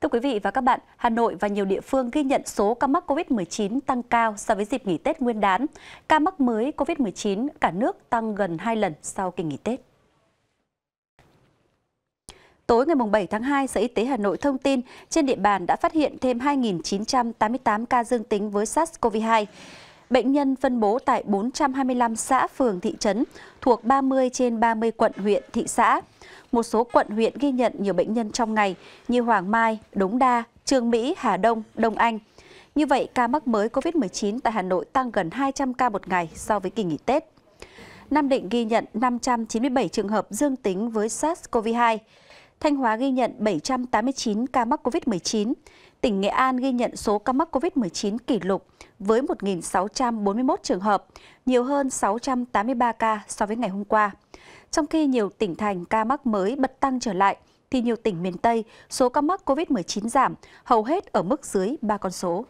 Thưa quý vị và các bạn, Hà Nội và nhiều địa phương ghi nhận số ca mắc COVID-19 tăng cao so với dịp nghỉ Tết Nguyên đán. Ca mắc mới COVID-19 cả nước tăng gần 2 lần sau kỳ nghỉ Tết. Tối ngày 7 tháng 2, Sở Y tế Hà Nội thông tin trên địa bàn đã phát hiện thêm 2.988 ca dương tính với SARS-CoV-2. Bệnh nhân phân bố tại 425 xã, phường, thị trấn thuộc 30 trên 30 quận, huyện, thị xã một số quận huyện ghi nhận nhiều bệnh nhân trong ngày như Hoàng Mai, Đống Đa, Trương Mỹ, Hà Đông, Đông Anh. Như vậy, ca mắc mới COVID-19 tại Hà Nội tăng gần 200 ca một ngày so với kỳ nghỉ Tết. Nam Định ghi nhận 597 trường hợp dương tính với SARS-CoV-2. Thanh Hóa ghi nhận 789 ca mắc COVID-19. Tỉnh Nghệ An ghi nhận số ca mắc COVID-19 kỷ lục với 1.641 trường hợp, nhiều hơn 683 ca so với ngày hôm qua. Trong khi nhiều tỉnh thành ca mắc mới bật tăng trở lại, thì nhiều tỉnh miền Tây số ca mắc COVID-19 giảm, hầu hết ở mức dưới 3 con số.